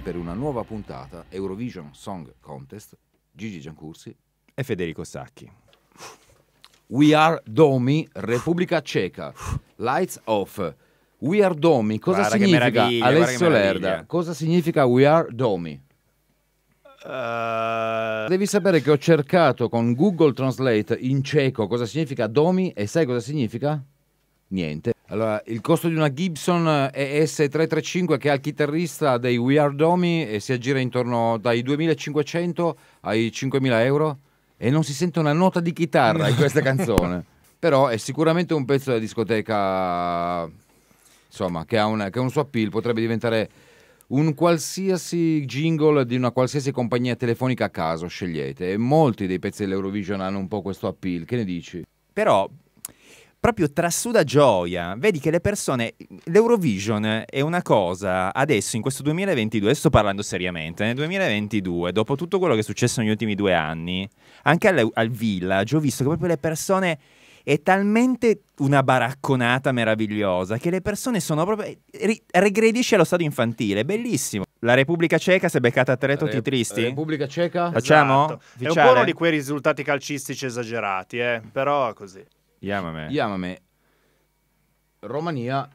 per una nuova puntata Eurovision Song Contest, Gigi Giancursi e Federico Sacchi. We Are Domi, Repubblica Ceca, Lights Off. We Are Domi, cosa guarda significa Alessio Lerda? Cosa significa We Are Domi? Uh... Devi sapere che ho cercato con Google Translate in ceco cosa significa Domi e sai cosa significa? Niente. Allora, il costo di una Gibson ES335 che ha il chitarrista dei We Are Domi e eh, si aggira intorno dai 2.500 ai 5.000 euro e non si sente una nota di chitarra in questa canzone. Però è sicuramente un pezzo della discoteca, insomma, che ha, una, che ha un suo appeal, potrebbe diventare un qualsiasi jingle di una qualsiasi compagnia telefonica a caso, scegliete. E molti dei pezzi dell'Eurovision hanno un po' questo appeal, che ne dici? Però proprio trasuda gioia. Vedi che le persone. L'Eurovision è una cosa adesso, in questo 2022, sto parlando seriamente. Nel 2022, dopo tutto quello che è successo negli ultimi due anni, anche al, al Village, ho visto che proprio le persone è talmente una baracconata meravigliosa che le persone sono proprio. Eh, ri, regredisce allo stato infantile, bellissimo. La Repubblica Ceca si è beccata a tre tutti Re- tristi. La Repubblica Ceca? Facciamo? Esatto. È un po' uno di quei risultati calcistici esagerati, eh? però è così. Yamame. Yamame. Romania.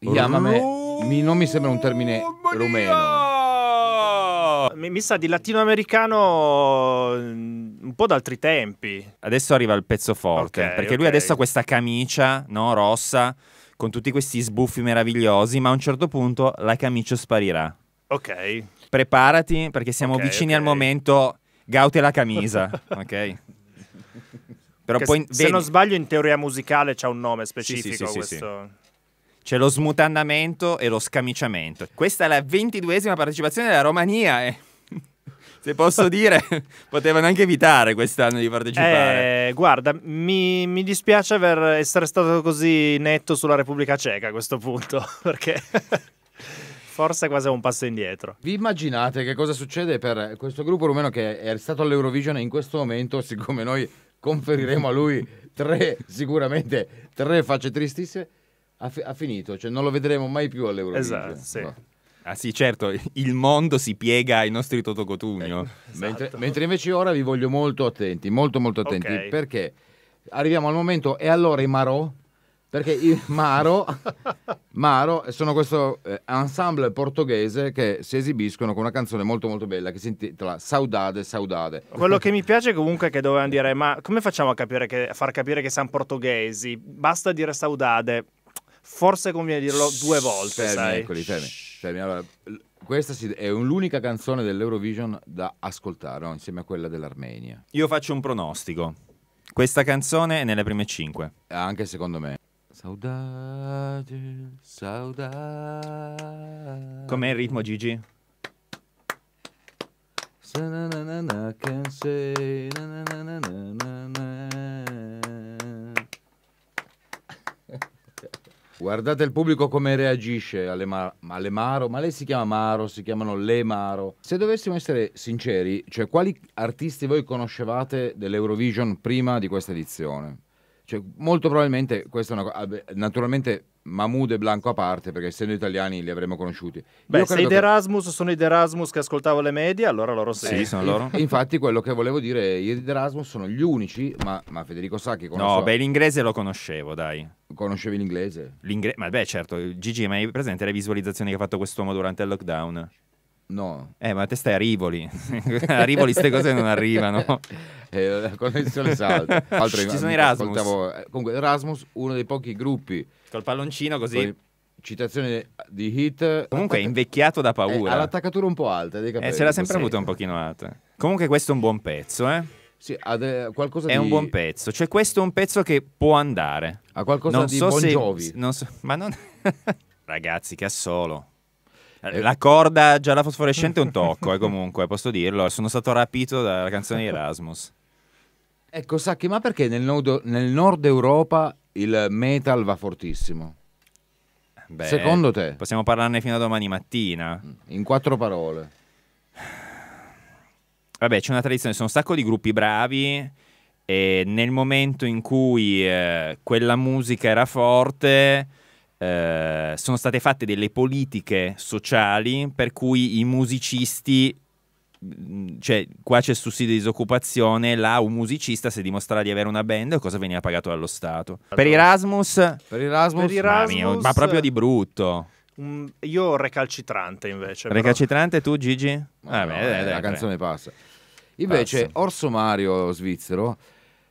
Yamame. Mi- non mi sembra un termine Romania! rumeno. Mi, mi sa di latinoamericano mm, un po' d'altri tempi. Adesso arriva il pezzo forte, Ok, perché lui adesso ha questa camicia, no, rossa, con tutti questi sbuffi meravigliosi, ma a un certo punto la camicia sparirà. Ok. Preparati perché siamo Ok, vicini al ok. momento Gaute la camisa, ok? Però poi, se, vedi... non sbaglio in teoria musicale c'è un nome specifico sì, sì, C'è lo smutandamento e lo scamiciamento. Questa è la ventiduesima partecipazione della Romania. Eh se posso dire, potevano anche evitare quest'anno di partecipare. Eh, guarda, mi, mi, dispiace aver essere stato così netto sulla Repubblica Ceca a questo punto, perché forse è quasi un passo indietro. Vi immaginate che cosa succede per questo gruppo rumeno che è stato all'Eurovision in questo momento, siccome noi conferiremo a lui tre, sicuramente tre facce tristissime, ha, fi ha, finito, cioè non lo vedremo mai più all'Eurovision. Esatto, sì. No. Ah sì, certo, il mondo si piega ai nostri Totocotugno. Eh, esatto. mentre, mentre, invece ora vi voglio molto attenti, molto molto attenti, okay. perché arriviamo al momento e allora i Marò perché Maro, Maro, sono questo eh, ensemble portoghese che si esibiscono con una canzone molto molto bella che si intitola Saudade Saudade. Quello che mi piace comunque è che dovevano dire ma come facciamo a, capire che, a far capire che siamo portoghesi? Basta dire Saudade. Forse conviene dirlo due volte, fermi, sai. Eccoli, fermi, fermi. Allora, questa è l'unica canzone dell'Eurovision da ascoltare, no? insieme a quella dell'Armenia. Io faccio un pronostico. Questa canzone è nelle prime cinque. Anche secondo me. Saudade, saudade. Com'è il ritmo, Gigi? Guardate il pubblico come reagisce alle, ma- alle Maro, ma lei si chiama Maro, si chiamano Le Maro. Se dovessimo essere sinceri, cioè quali artisti voi conoscevate dell'Eurovision prima di questa edizione? Cioè, molto probabilmente, questa è una cosa. Ah, naturalmente, Mahmoud e Blanco a parte, perché essendo italiani li avremmo conosciuti. Beh, se i d'Erasmus che... sono i d'Erasmus che ascoltavo le medie, allora loro sì. sì sono loro. Infatti, quello che volevo dire, i d'Erasmus sono gli unici, ma, ma Federico sa che conosco. No, beh, l'inglese lo conoscevo, dai. Conoscevi l'inglese? L'ingre... Ma beh, certo, Gigi, ma hai presente le visualizzazioni che ha fatto quest'uomo durante il lockdown? No. Eh, ma te stai a Rivoli. a Rivoli queste cose non arrivano. Eh, la connessione salta. Altro, Ci sono i Rasmus. Eh, comunque, Erasmus, uno dei pochi gruppi. Col palloncino così. citazione di hit. Comunque è invecchiato da eh, paura. Ha l'attaccatura un po' alta dei capelli. Eh, ce l'ha sempre avuta un pochino alta. Comunque questo è un buon pezzo, eh. Sì, eh, è di... un buon pezzo. Cioè, questo è un pezzo che può andare. Ha qualcosa non di so Bon Jovi. Se, non so, ma non... Ragazzi, che assolo. Eh, la corda gialla fosforescente è un tocco, eh, comunque, posso dirlo. Sono stato rapito dalla canzone di Erasmus. Ecco, Sacchi, ma perché nel nord, nel nord Europa il metal va fortissimo? Beh, Secondo te? Possiamo parlarne fino a domani mattina. Mm, in quattro parole. Vabbè, c'è una tradizione, sono un sacco di gruppi bravi e nel momento in cui eh, quella musica era forte eh, sono state fatte delle politiche sociali per cui i musicisti mm, cioè qua c'è il sussidio di disoccupazione, là un musicista se dimostrava di avere una band cosa veniva pagato dallo Stato? Allora. Per Erasmus? Per Erasmus, per Erasmus mia, ma proprio di eh, brutto. io recalcitrante invece. Recalcitrante però. tu Gigi? Ah, no, eh, beh, dai, dai, la dai, canzone passa. Invece passa. Orso Mario svizzero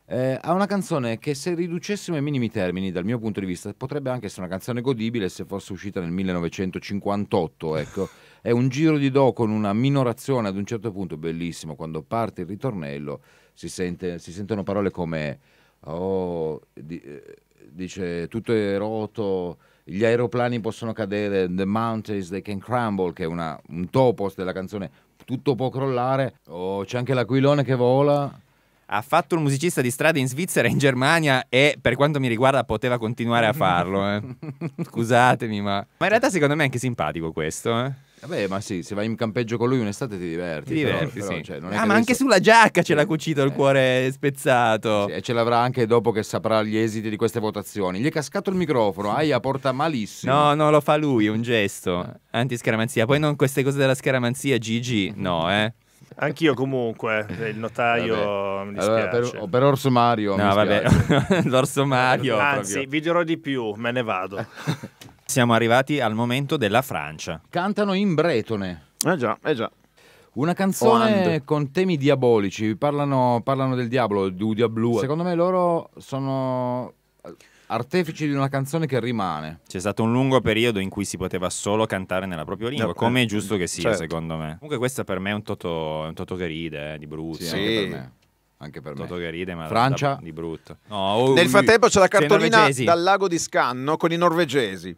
eh, ha una canzone che se riducessimo ai minimi termini dal mio punto di vista potrebbe anche essere una canzone godibile se fosse uscita nel 1958 ecco è un giro di do con una minorazione ad un certo punto bellissimo quando parte il ritornello si, sente, si sentono parole come oh, di, eh, dice tutto è roto, gli aeroplani possono cadere the mountains they can crumble che è una, un topos della canzone tutto può crollare oh, c'è anche l'aquilone che vola ha fatto il musicista di strada in Svizzera e in Germania e per quanto mi riguarda poteva continuare a farlo. Eh. Scusatemi, ma... ma in realtà secondo me è anche simpatico questo. Eh. Vabbè, ma sì, se vai in campeggio con lui un'estate ti diverti. Ti diverti, però, sì. però, cioè, ah, ma adesso... anche sulla giacca ce l'ha cucito il eh. cuore spezzato. Sì, e ce l'avrà anche dopo che saprà gli esiti di queste votazioni. Gli è cascato il microfono, Aia porta malissimo. No, no, lo fa lui, un gesto. Eh. Antiscaramanzia. Poi non queste cose della scaramanzia, Gigi, no, eh. Anch'io comunque, eh, il notaio vabbè. mi dispiace. Allora, per, per, Orso Mario No, vabbè, l'Orso Mario Anzi, proprio. vi dirò di più, me ne vado. Siamo arrivati al momento della Francia. Cantano in bretone. Eh già, eh già. Una canzone con temi diabolici, parlano, parlano del diavolo, di Udia diablu. Secondo me loro sono artefici di una canzone che rimane. C'è stato un lungo periodo in cui si poteva solo cantare nella propria lingua, no, come è eh, giusto che sia, certo. secondo me. Comunque, questo per me è un Toto, un toto che ride, eh, di brutto. Sì, anche per me anche per Toto me. che ride, ma Francia da, di brutto. No, oh, Nel frattempo c'è la cioè, cartolina dal lago di Scanno con i norvegesi.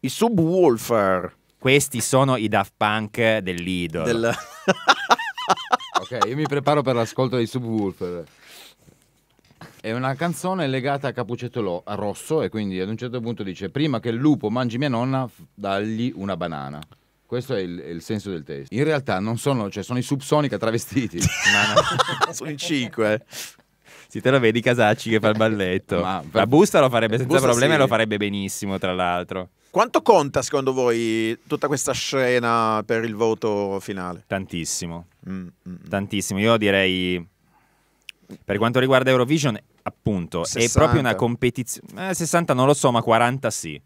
I subwoofer. Questi sono i Daft Punk dell'idolo. Del... ok, io mi preparo per l'ascolto dei subwoofer è una canzone legata a Capuccetto Rosso e quindi ad un certo punto dice prima che il lupo mangi mia nonna, dagli una banana. Questo è il, il, senso del testo. In realtà non sono, cioè sono i subsonica travestiti. no. sono i cinque. Eh. si te lo vedi Casacci che fa il balletto. Ma per... La busta lo farebbe senza problemi sì. e lo farebbe benissimo, tra l'altro. Quanto conta secondo voi tutta questa scena per il voto finale? Tantissimo. Mm, mm, mm. Tantissimo. Io direi per quanto riguarda Eurovision appunto, 60. è proprio una competizione... Eh, 60 non lo so, ma 40 sì.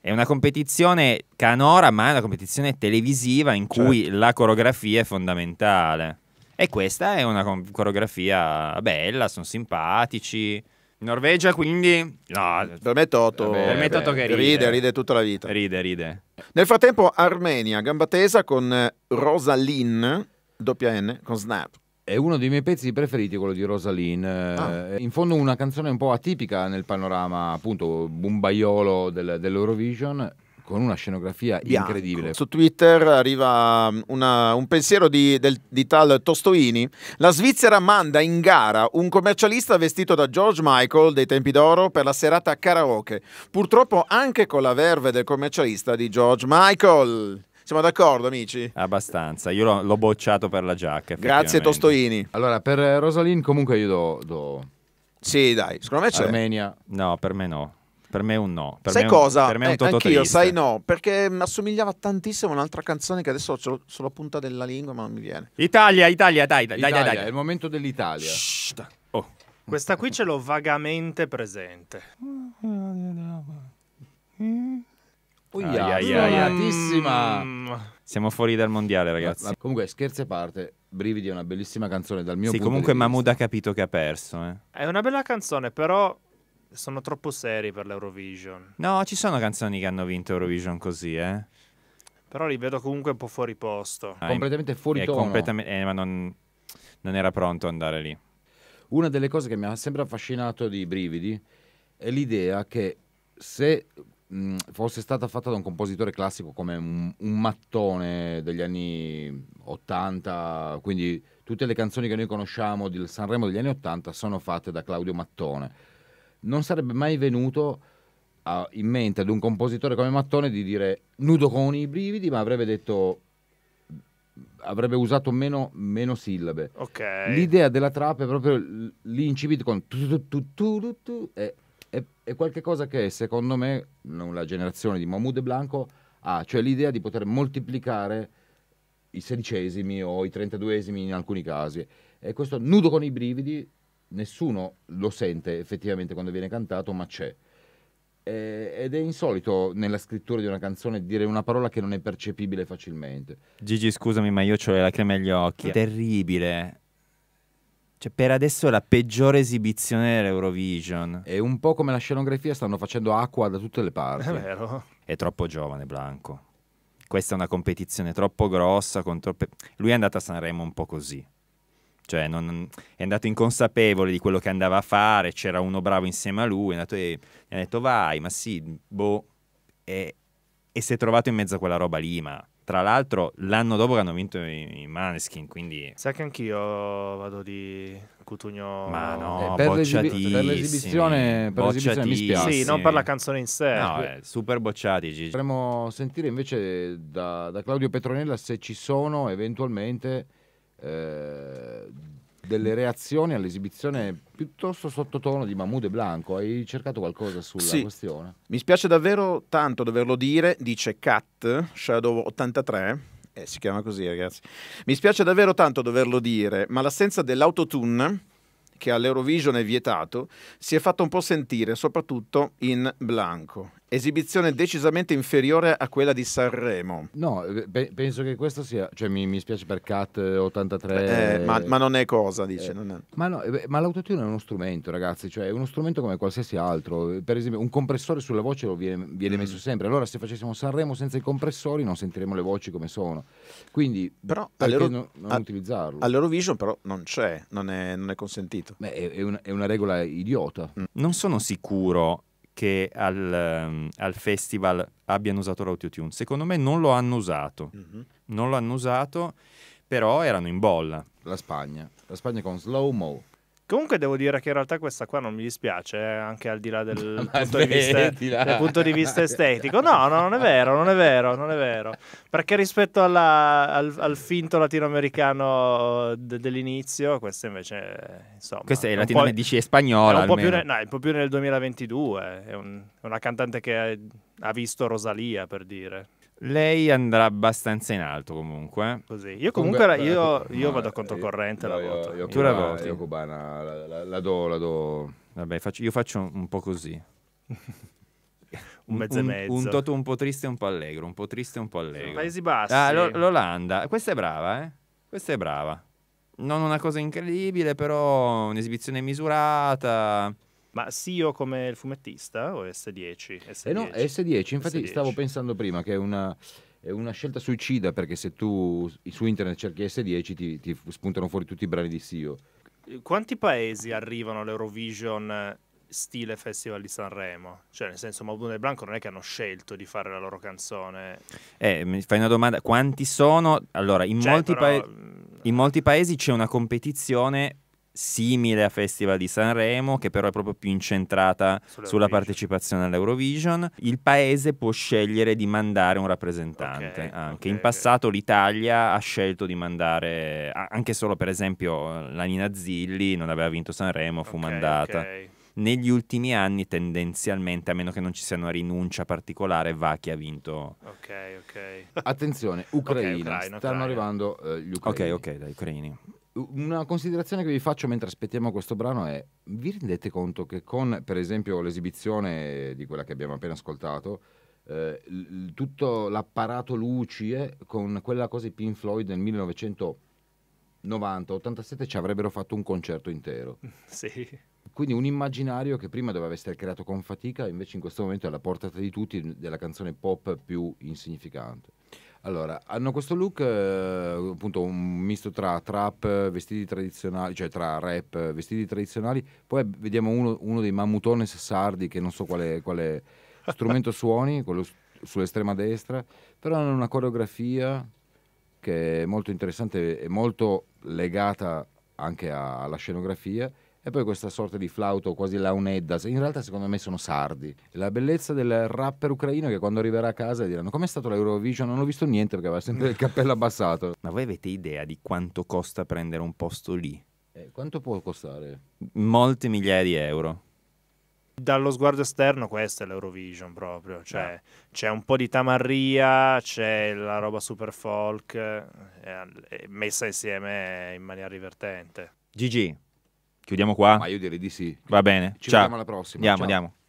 È una competizione canora, ma è una competizione televisiva in certo. cui certo. la coreografia è fondamentale. E questa è una coreografia bella, sono simpatici. Norvegia quindi... No, per me Toto, per me Toto che ride. ride. Ride tutta la vita. Ride, ride. Nel frattempo Armenia, gamba tesa con Rosalyn, doppia N, con Snap. È uno dei miei pezzi preferiti, quello di Rosaline. Ah. Eh, in fondo una canzone un po' atipica nel panorama, appunto, bombaiolo del, dell'Eurovision, con una scenografia Bianco. incredibile. Su Twitter arriva mm, una, un pensiero di, del, di, tal Tostoini. La Svizzera manda in gara un commercialista vestito da George Michael dei tempi d'oro per la serata karaoke, purtroppo anche con la verve del commercialista di George Michael. Siamo d'accordo, amici? Abbastanza. Io l'ho, l'ho bocciato per la giacca. Grazie, Tostoini. Allora, per eh, Rosalyn, comunque, io do. do... Sì, dai, secondo me c'è. Armenia. No, per me no. Per me un no. Per sai me cosa? Un, per me è un eh, anch'io, sai no, perché mi assomigliava tantissimo a un'altra canzone che adesso ho sulla punta della lingua, ma non mi viene. Italia, Italia, dai, dai, Italia, dai, dai. È il momento dell'Italia. Shh, oh. Questa qui ce l'ho vagamente presente. Mm. Uia, sbagliatissima. Mm. Siamo fuori dal mondiale, ragazzi. Ma, comunque, scherzi a parte, Brividi è una bellissima canzone dal mio sì, punto di di comunque vista. ha capito che ha perso. Eh. È una bella canzone, però sono troppo seri per l'Eurovision. No, ci sono canzoni che hanno vinto Eurovision così, eh. Però li vedo comunque un po' fuori posto. Ah, completamente fuori posto. Completamente, eh, ma non, non era pronto ad andare lì. Una delle cose che mi ha sempre affascinato di Brividi è l'idea che se fosse stata fatta da un compositore classico come un, un mattone degli anni 80, quindi tutte le canzoni che noi conosciamo del Sanremo degli anni 80 sono fatte da Claudio Mattone. Non sarebbe mai venuto a, in mente ad un compositore come Mattone di dire nudo con i brividi, ma avrebbe detto avrebbe usato meno, meno sillabe. Okay. L'idea della trap è proprio l'incipit con tu tu tu tu, tu, tu e è, è qualcosa che secondo me la generazione di Mahmoud e Blanco ha, cioè l'idea di poter moltiplicare i sedicesimi o i trentaduesimi in alcuni casi. E questo nudo con i brividi, nessuno lo sente effettivamente quando viene cantato, ma c'è. E, ed è insolito nella scrittura di una canzone dire una parola che non è percepibile facilmente. Gigi, scusami, ma io ho le lacrime agli occhi. È terribile cioè, per adesso è la peggiore esibizione dell'Eurovision. È un po' come la scenografia stanno facendo acqua da tutte le parti. È vero. È troppo giovane Blanco. Questa è una competizione troppo grossa, troppe... Lui è andato a Sanremo un po' così. Cioè, non... è andato inconsapevole di quello che andava a fare, c'era uno bravo insieme a lui, è andato e gli ha detto vai, ma sì, boh. E... e si è trovato in mezzo a quella roba lì, ma tra l'altro, l'anno dopo che hanno vinto i, i Maneskin, quindi. Sai che anch'io vado di Cutugno. Ma no, eh, per, l'esibi- per l'esibizione, per l'esibizione mi spiace. Sì, non per la canzone in sé. No, eh, super bocciati. Gigi. Vorremmo sentire invece da, da Claudio Petronella se ci sono eventualmente. Eh, delle reazioni all'esibizione piuttosto sottotono di Mahmoud e Blanco. Hai cercato qualcosa sulla sì. questione? Mi spiace davvero tanto doverlo dire, dice Cat Shadow 83. Eh, si chiama così, ragazzi. Mi spiace davvero tanto doverlo dire, ma l'assenza dell'autotune che all'Eurovision è vietato, si è fatto un po' sentire, soprattutto in Blanco. Esibizione decisamente inferiore a quella di Sanremo. No, eh, pe penso che questo sia. Cioè, mi, mi spiace per Cat 83. Eh, eh, ma, ma, non è cosa, dice. Eh, è. Ma, no, eh, ma l'autotune è uno strumento, ragazzi. Cioè, è uno strumento come qualsiasi altro. Per esempio, un compressore sulla voce lo viene, viene mm. messo sempre. Allora, se facessimo Sanremo senza i compressori, non sentiremmo le voci come sono. Quindi, però, perché non, non utilizzarlo? All'Eurovision, però, non c'è, non, non è, consentito. Beh, è, una, è una regola idiota. Mm. Non sono sicuro che al, um, al, festival abbiano usato l'autotune. Secondo me non lo hanno usato, mm-hmm. non lo hanno usato, però erano in bolla. La Spagna, la Spagna con slow mo. Comunque devo dire che in realtà questa qua non mi dispiace, eh, anche al di là del, punto, di vista, del punto, di vista, estetico. No, no, non è vero, non è vero, non è vero. Perché rispetto alla, al, al, finto latinoamericano eh, de, dell'inizio, questa invece, eh, insomma... Questa è latinoamericana, dici, è spagnola è un, po più, ne, no, è un po' più nel 2022, è, un, è una cantante che ha visto Rosalia, per dire. Lei andrà abbastanza in alto comunque. Così. Io comunque, comunque io, io, vado controcorrente la io, volta. Io, tu la voti? Io cubana la, la, la, do, la do. Vabbè, faccio, io faccio un po' così. un mezzo e mezzo. Un, un toto un po' triste e un po' allegro, un po' triste e un po' allegro. Paesi Bassi. Ah, l'O- l'Olanda. Questa è brava, eh? Questa è brava. Non una cosa incredibile, però un'esibizione misurata. Ma Sio come il fumettista o S10? S10. Eh no, S10, infatti S10. stavo pensando prima che è una, è una, scelta suicida perché se tu su internet cerchi S10 ti, ti spuntano fuori tutti i brani di Sio. Quanti paesi arrivano all'Eurovision stile Festival di Sanremo? Cioè, nel senso, Maudun e Blanco non è che hanno scelto di fare la loro canzone. Eh, mi fai una domanda: quanti sono? Allora, in, cioè, molti, però... pa- in molti paesi c'è una competizione simile a Festival di Sanremo, che però è proprio più incentrata sulla partecipazione all'Eurovision. Il paese può scegliere di mandare un rappresentante. Okay, anche okay, in passato okay. l'Italia ha scelto di mandare, anche solo per esempio la Nina Zilli non aveva vinto Sanremo, fu mandata. Negli ultimi anni tendenzialmente, a meno che non ci sia una rinuncia particolare, va chi ha vinto. Ok, ok. Attenzione, Ucraina. Ucraina Stanno Ucraina. arrivando eh, gli ucraini. Ok, ok, dai, ucraini una considerazione che vi faccio mentre aspettiamo questo brano è, vi rendete conto che con per esempio l'esibizione di quella che abbiamo appena ascoltato, eh, l- tutto l'apparato luci eh, con quella cosa di Pink Floyd nel 1990-87 ci avrebbero fatto un concerto intero. Sì. Quindi un immaginario che prima doveva essere creato con fatica, invece in questo momento è alla portata di tutti della canzone pop più insignificante. Allora, hanno questo look, eh, appunto, un misto tra trap, vestiti tradizionali, cioè tra rap, vestiti tradizionali. Poi vediamo uno, uno dei mammutones sardi, che non so quale, quale strumento suoni, quello sull'estrema destra, però hanno una coreografia che è molto interessante e molto legata anche a, alla scenografia e poi questa sorta di flauto quasi launedda. In realtà, secondo me, sono sardi. La bellezza del rapper ucraino che quando arriverà a casa diranno: Com'è stato l'Eurovision? Non ho visto niente perché aveva sempre il cappello abbassato. Ma voi avete idea di quanto costa prendere un posto lì? Eh, quanto può costare? Molte migliaia di euro dallo sguardo esterno questa è l'Eurovision proprio, cioè no. c'è un po' di tamarria, c'è la roba super folk eh, messa insieme in maniera divertente. GG Chiudiamo qua? Ma io direi di sì. Va bene. Ci Ciao. vediamo alla prossima. Andiamo, Ciao. andiamo.